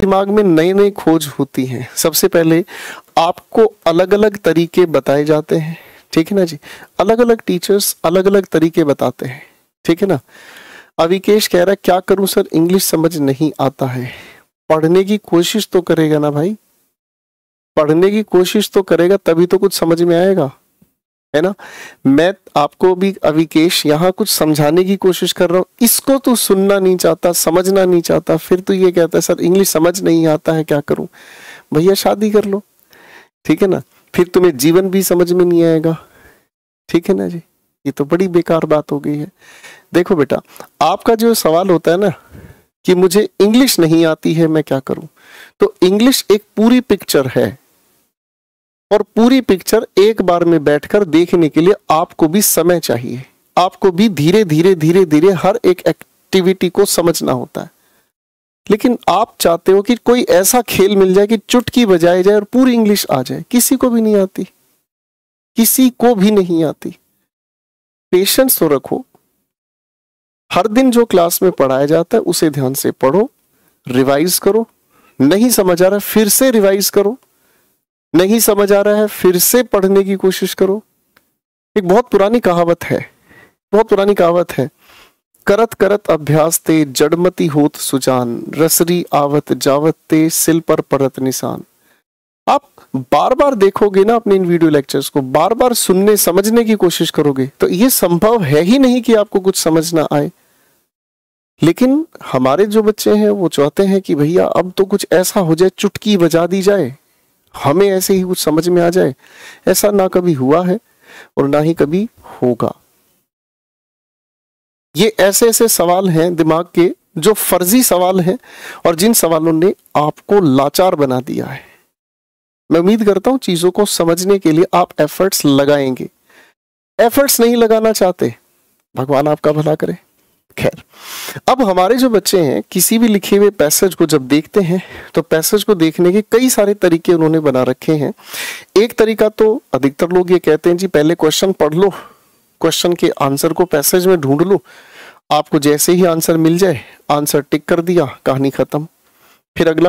दिमाग में नई नई खोज होती हैं सबसे पहले आपको अलग अलग तरीके बताए जाते हैं ठीक है ना जी अलग अलग टीचर्स अलग अलग तरीके बताते हैं ठीक है ना अविकेश कह रहा है क्या करूं सर इंग्लिश समझ नहीं आता है पढ़ने की कोशिश तो करेगा ना भाई पढ़ने की कोशिश तो करेगा तभी तो कुछ समझ में आएगा है ना मैं आपको भी अविकेश यहाँ कुछ समझाने की कोशिश कर रहा हूँ इसको तो सुनना नहीं चाहता समझना नहीं चाहता फिर तो ये कहता है सर इंग्लिश समझ नहीं आता है क्या करूँ भैया शादी कर लो ठीक है ना फिर तुम्हें जीवन भी समझ में नहीं आएगा ठीक है ना जी ये तो बड़ी बेकार बात हो गई है देखो बेटा आपका जो सवाल होता है ना कि मुझे इंग्लिश नहीं आती है मैं क्या करूं तो इंग्लिश एक पूरी पिक्चर है और पूरी पिक्चर एक बार में बैठकर देखने के लिए आपको भी समय चाहिए आपको भी धीरे धीरे धीरे धीरे हर एक एक्टिविटी को समझना होता है लेकिन आप चाहते हो कि कोई ऐसा खेल मिल जाए कि चुटकी बजाई जाए और पूरी इंग्लिश आ जाए किसी को भी नहीं आती किसी को भी नहीं आती पेशेंस तो रखो हर दिन जो क्लास में पढ़ाया जाता है उसे ध्यान से पढ़ो रिवाइज करो नहीं समझ आ रहा फिर से रिवाइज करो नहीं समझ आ रहा है फिर से पढ़ने की कोशिश करो एक बहुत पुरानी कहावत है बहुत पुरानी कहावत है करत करत अभ्यास ते जड़मती होत सुजान रसरी आवत जावत ते सिल पर परत निशान आप बार बार देखोगे ना अपने इन वीडियो लेक्चर्स को बार बार सुनने समझने की कोशिश करोगे तो ये संभव है ही नहीं कि आपको कुछ समझ ना आए लेकिन हमारे जो बच्चे हैं वो चाहते हैं कि भैया अब तो कुछ ऐसा हो जाए चुटकी बजा दी जाए हमें ऐसे ही कुछ समझ में आ जाए ऐसा ना कभी हुआ है और ना ही कभी होगा ये ऐसे ऐसे सवाल हैं दिमाग के जो फर्जी सवाल हैं और जिन सवालों ने आपको लाचार बना दिया है मैं उम्मीद करता हूं चीजों को समझने के लिए आप एफर्ट्स लगाएंगे एफर्ट्स नहीं लगाना चाहते भगवान आपका भला करे खैर अब हमारे जो बच्चे हैं किसी भी लिखे हुए पैसेज को जब देखते हैं तो पैसेज को देखने के कई सारे तरीके उन्होंने बना रखे हैं एक तरीका तो अधिकतर लोग ये कहते हैं जी पहले क्वेश्चन पढ़ लो क्वेश्चन के आंसर को पैसेज में ढूंढ लो आपको जैसे ही आंसर मिल जाए आंसर टिक कर दिया कहानी खत्म फिर अगला